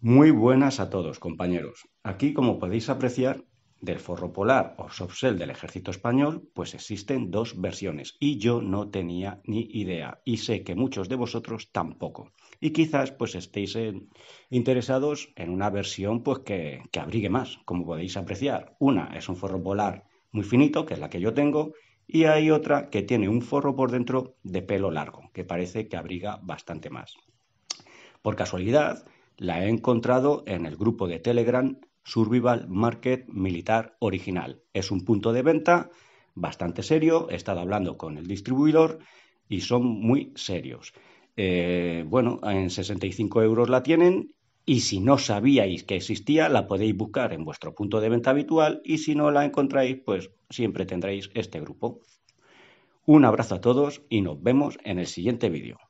Muy buenas a todos, compañeros. Aquí, como podéis apreciar, del forro polar o softshell del ejército español, pues existen dos versiones y yo no tenía ni idea y sé que muchos de vosotros tampoco. Y quizás pues estéis interesados en una versión pues que, que abrigue más, como podéis apreciar. Una es un forro polar muy finito, que es la que yo tengo, y hay otra que tiene un forro por dentro de pelo largo, que parece que abriga bastante más. Por casualidad, la he encontrado en el grupo de Telegram Survival Market Militar Original. Es un punto de venta bastante serio, he estado hablando con el distribuidor y son muy serios. Eh, bueno, en 65 euros la tienen y si no sabíais que existía, la podéis buscar en vuestro punto de venta habitual y si no la encontráis, pues siempre tendréis este grupo. Un abrazo a todos y nos vemos en el siguiente vídeo.